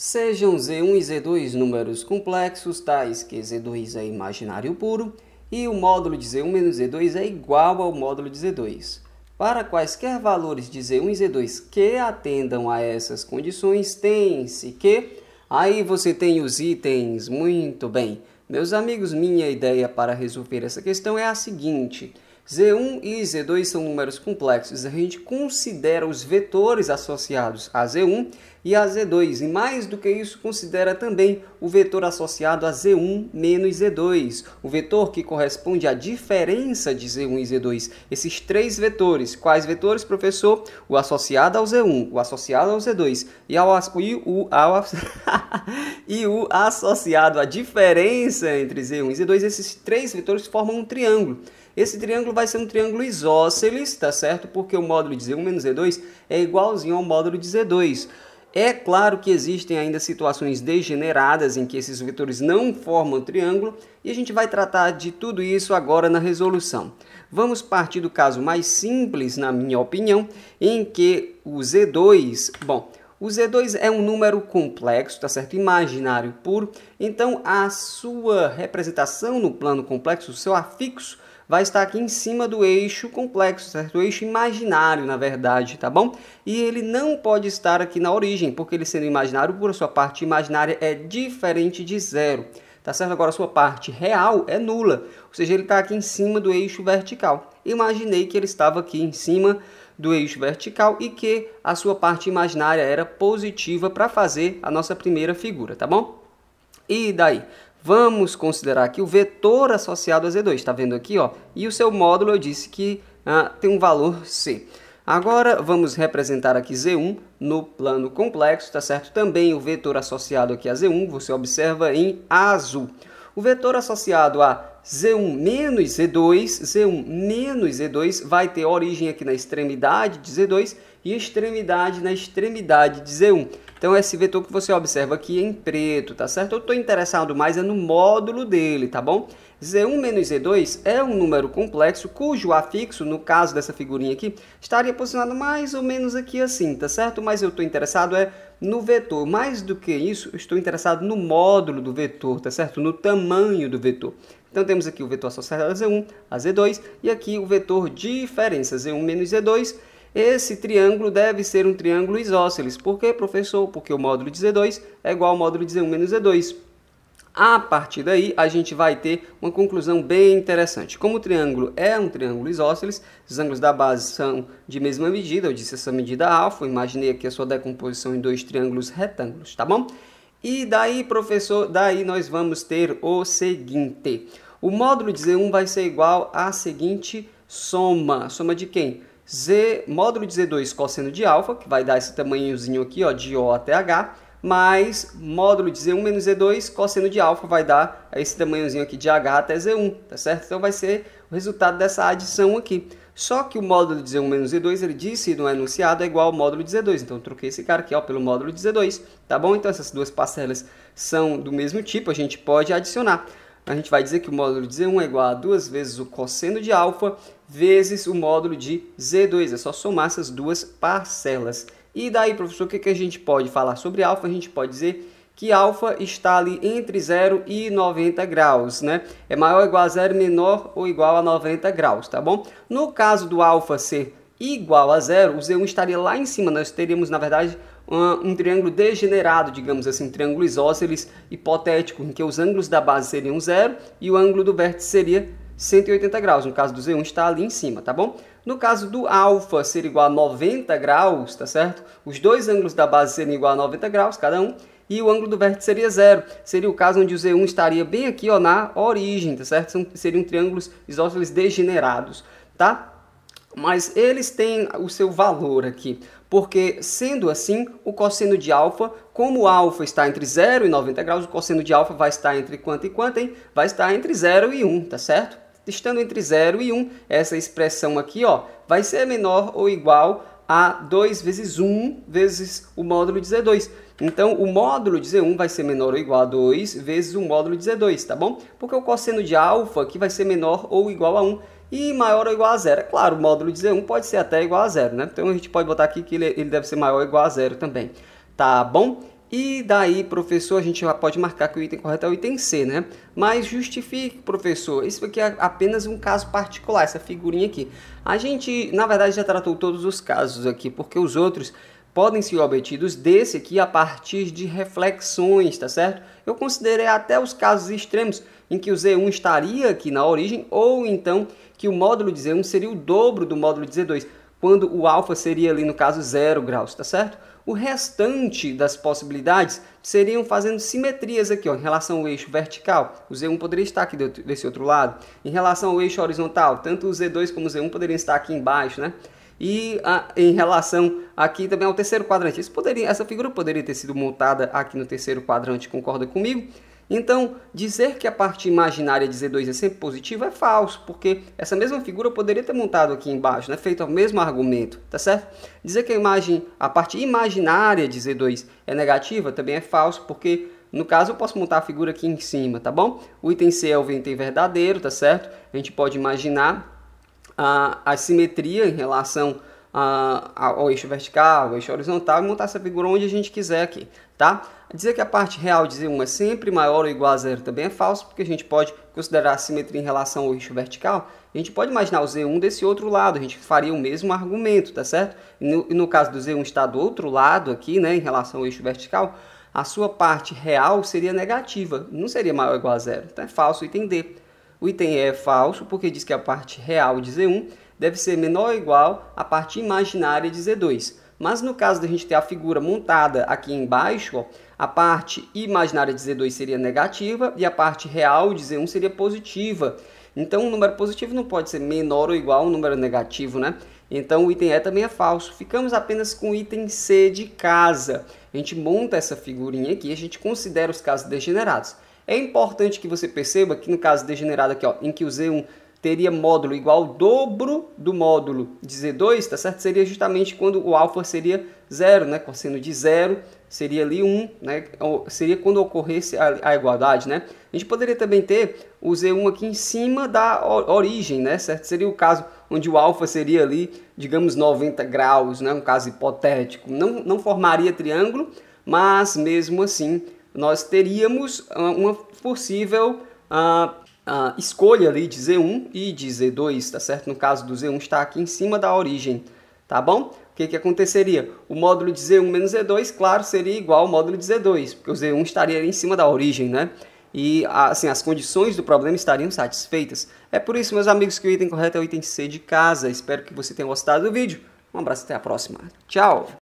Sejam Z1 e Z2 números complexos, tais que Z2 é imaginário puro e o módulo de Z1 menos Z2 é igual ao módulo de Z2. Para quaisquer valores de Z1 e Z2 que atendam a essas condições, tem-se que... Aí você tem os itens, muito bem. Meus amigos, minha ideia para resolver essa questão é a seguinte... Z1 e Z2 são números complexos. A gente considera os vetores associados a Z1 e a Z2. E mais do que isso, considera também o vetor associado a Z1 menos Z2, o vetor que corresponde à diferença de Z1 e Z2. Esses três vetores, quais vetores, professor? O associado ao Z1, o associado ao Z2 e ao, e o, ao e U associado à diferença entre Z1 e Z2, esses três vetores formam um triângulo. Esse triângulo vai ser um triângulo isósceles, tá certo? Porque o módulo de Z1 menos Z2 é igualzinho ao módulo de Z2. É claro que existem ainda situações degeneradas em que esses vetores não formam triângulo e a gente vai tratar de tudo isso agora na resolução. Vamos partir do caso mais simples, na minha opinião, em que o Z2, bom, o Z2 é um número complexo, tá certo? Imaginário puro. Então, a sua representação no plano complexo, o seu afixo, vai estar aqui em cima do eixo complexo, certo? O eixo imaginário, na verdade, tá bom? E ele não pode estar aqui na origem, porque ele sendo imaginário puro, sua parte imaginária é diferente de zero. Tá certo? Agora, sua parte real é nula, ou seja, ele está aqui em cima do eixo vertical. Imaginei que ele estava aqui em cima do eixo vertical e que a sua parte imaginária era positiva para fazer a nossa primeira figura, tá bom? E daí? Vamos considerar aqui o vetor associado a Z2, está vendo aqui? ó? E o seu módulo eu disse que ah, tem um valor C. Agora vamos representar aqui Z1 no plano complexo, tá certo? Também o vetor associado aqui a Z1, você observa em azul. O vetor associado a Z1 menos Z2, Z1 menos Z2 vai ter origem aqui na extremidade de Z2 e extremidade na extremidade de Z1. Então, esse vetor que você observa aqui é em preto, tá certo? Eu estou interessado mais é no módulo dele, tá bom? Z1 menos Z2 é um número complexo cujo afixo, no caso dessa figurinha aqui, estaria posicionado mais ou menos aqui assim, tá certo? Mas eu estou interessado é no vetor. Mais do que isso, estou interessado no módulo do vetor, tá certo? No tamanho do vetor. Então temos aqui o vetor associado a Z1, a Z2 e aqui o vetor diferença, Z1 menos Z2. Esse triângulo deve ser um triângulo isósceles. Por quê, professor? Porque o módulo de Z2 é igual ao módulo de Z1 menos Z2. A partir daí, a gente vai ter uma conclusão bem interessante. Como o triângulo é um triângulo isósceles, os ângulos da base são de mesma medida, eu disse essa medida alfa, imaginei aqui a sua decomposição em dois triângulos retângulos, tá bom? E daí, professor, daí nós vamos ter o seguinte. O módulo de Z1 vai ser igual à seguinte soma. Soma de quem? Z, módulo de Z2 cosseno de alfa, que vai dar esse tamanhozinho aqui, ó, de O até H, mais módulo de Z1 menos Z2, cosseno de alfa vai dar esse tamanhozinho aqui de H até Z1, tá certo? Então vai ser o resultado dessa adição aqui. Só que o módulo de Z1 menos Z2, ele disse no enunciado, é igual ao módulo de Z2. Então, eu troquei esse cara aqui ó, pelo módulo de Z2, tá bom? Então, essas duas parcelas são do mesmo tipo, a gente pode adicionar. A gente vai dizer que o módulo de Z1 é igual a duas vezes o cosseno de alfa vezes o módulo de Z2. É só somar essas duas parcelas. E daí, professor, o que, que a gente pode falar sobre alfa? A gente pode dizer que alfa está ali entre 0 e 90 graus, né? É maior ou igual a 0, menor ou igual a 90 graus, tá bom? No caso do alfa ser igual a zero, o Z1 estaria lá em cima, nós teríamos, na verdade, um, triângulo degenerado, digamos assim, um triângulo isósceles hipotético, em que os ângulos da base seriam zero e o ângulo do vértice seria 180 graus. No caso do Z1 está ali em cima, tá bom? No caso do alfa ser igual a 90 graus, tá certo? Os dois ângulos da base seriam igual a 90 graus cada um, e o ângulo do vértice seria zero. Seria o caso onde o Z1 estaria bem aqui ó, na origem, tá certo? São, seriam triângulos isósceles degenerados, tá? Mas eles têm o seu valor aqui, porque sendo assim, o cosseno de alfa, como o alfa está entre 0 e 90 graus, o cosseno de alfa vai estar entre quanto e quanto, hein? Vai estar entre 0 e 1, tá certo? estando entre 0 e 1, um, essa expressão aqui ó, vai ser menor ou igual a 2 vezes 1 um, vezes o módulo de Z2. Então, o módulo de Z1 vai ser menor ou igual a 2 vezes o módulo de Z2, tá bom? Porque o cosseno de alfa aqui vai ser menor ou igual a 1 e maior ou igual a zero. É claro, o módulo de Z1 pode ser até igual a zero, né? Então, a gente pode botar aqui que ele, deve ser maior ou igual a zero também, tá bom? E daí, professor, a gente já pode marcar que o item correto é o item C, né? Mas justifique, professor, isso aqui é apenas um caso particular, essa figurinha aqui. A gente, na verdade, já tratou todos os casos aqui, porque os outros podem ser obtidos desse aqui a partir de reflexões, tá certo? Eu considerei até os casos extremos em que o Z1 estaria aqui na origem, ou então que o módulo de Z1 seria o dobro do módulo de Z2, quando o alfa seria ali, no caso, zero graus, tá certo? O restante das possibilidades seriam fazendo simetrias aqui, ó, em relação ao eixo vertical. O Z1 poderia estar aqui desse outro lado. Em relação ao eixo horizontal, tanto o Z2 como o Z1 poderiam estar aqui embaixo, né? E a, em relação aqui também ao terceiro quadrante. Isso poderia, essa figura poderia ter sido montada aqui no terceiro quadrante, concorda comigo? Então, dizer que a parte imaginária de Z2 é sempre positiva é falso, porque essa mesma figura eu poderia ter montado aqui embaixo, né? feito o mesmo argumento, tá certo? Dizer que a imagem, a parte imaginária de Z2 é negativa também é falso, porque no caso eu posso montar a figura aqui em cima, tá bom? O item C é o item verdadeiro, tá certo? A gente pode imaginar a, a simetria em relação ao eixo vertical, ao eixo horizontal e montar essa figura onde a gente quiser aqui, tá? Dizer que a parte real de Z1 é sempre maior ou igual a zero também é falso, porque a gente pode considerar a simetria em relação ao eixo vertical. A gente pode imaginar o Z1 desse outro lado, a gente faria o mesmo argumento, tá certo? E no, e no caso do Z1 estar do outro lado aqui, né, em relação ao eixo vertical, a sua parte real seria negativa, não seria maior ou igual a zero. Então é falso o item D. O item E é falso porque diz que a parte real de Z1 deve ser menor ou igual à parte imaginária de Z2. Mas no caso da gente ter a figura montada aqui embaixo, ó, a parte imaginária de Z2 seria negativa e a parte real de Z1 seria positiva. Então um número positivo não pode ser menor ou igual um número negativo, né? Então o item E também é falso. Ficamos apenas com o item C de casa. A gente monta essa figurinha aqui e a gente considera os casos degenerados. É importante que você perceba que no caso degenerado aqui, ó, em que o Z1 teria módulo igual ao dobro do módulo de Z2, tá certo? Seria justamente quando o alfa seria zero, né? Cosseno de zero seria ali 1, um, né? Seria quando ocorresse a, a, igualdade, né? A gente poderia também ter o Z1 aqui em cima da origem, né? Certo? Seria o caso onde o alfa seria ali, digamos, 90 graus, né? Um caso hipotético. Não, não formaria triângulo, mas mesmo assim nós teríamos uma possível uh, escolha ali de Z1 e de Z2, tá certo? No caso do Z1 está aqui em cima da origem, tá bom? O que, que aconteceria? O módulo de Z1 menos Z2, claro, seria igual ao módulo de Z2, porque o Z1 estaria ali em cima da origem, né? E assim, as condições do problema estariam satisfeitas. É por isso, meus amigos, que o item correto é o item C de casa. Espero que você tenha gostado do vídeo. Um abraço, até a próxima. Tchau!